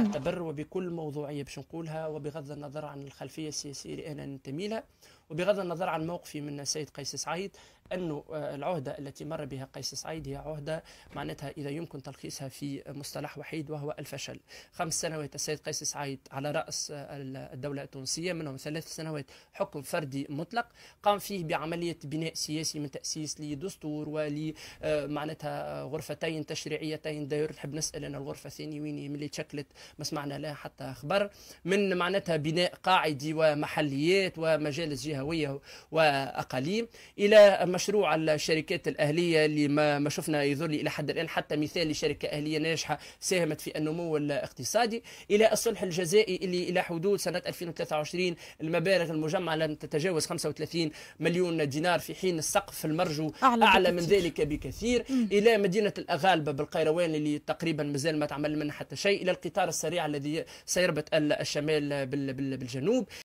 أعتبر وبكل موضوعية باش نقولها وبغض النظر عن الخلفية السياسية اللي أنا ننتمي لها وبغض النظر عن موقفي من السيد قيس سعيد أن آه، العهدة التي مر بها قيس سعيد هي عهدة معناتها إذا يمكن تلخيصها في مصطلح وحيد وهو الفشل خمس سنوات السيد قيس سعيد على رأس آه، الدولة التونسية منهم ثلاث سنوات حكم فردي مطلق قام فيه بعملية بناء سياسي من تأسيس لدستور ول آه، معناتها غرفتين تشريعيتين داير نحب نسأل أن الغرفة الثانية وين اللي تشكلت ما سمعنا لها حتى خبر من معناتها بناء قاعدي ومحليات ومجالس جهوية وأقاليم إلى مشروع الشركات الاهليه اللي ما, ما شفنا يظل الى حد الان حتى مثال لشركه اهليه ناجحه ساهمت في النمو الاقتصادي الى الصلح الجزائي اللي الى حدود سنه 2023 المبالغ المجمعه لن تتجاوز 35 مليون دينار في حين السقف المرجو اعلى, أعلى من ذلك بكثير م. الى مدينه الاغالبه بالقيروان اللي تقريبا مازال ما تعمل منها حتى شيء الى القطار السريع الذي سيربط الشمال بالجنوب